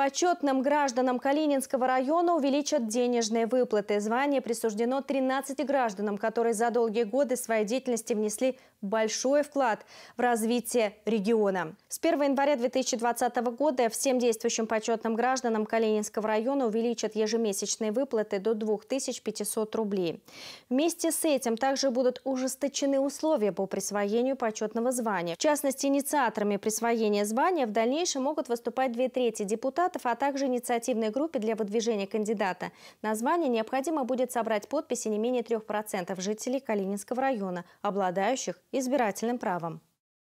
Почетным гражданам Калининского района увеличат денежные выплаты. Звание присуждено 13 гражданам, которые за долгие годы своей деятельности внесли большой вклад в развитие региона. С 1 января 2020 года всем действующим почетным гражданам Калининского района увеличат ежемесячные выплаты до 2500 рублей. Вместе с этим также будут ужесточены условия по присвоению почетного звания. В частности, инициаторами присвоения звания в дальнейшем могут выступать две трети депутатов, депутатов, а также инициативной группе для выдвижения кандидата. На звание необходимо будет собрать подписи не менее 3% жителей Калининского района, обладающих избирательным правом.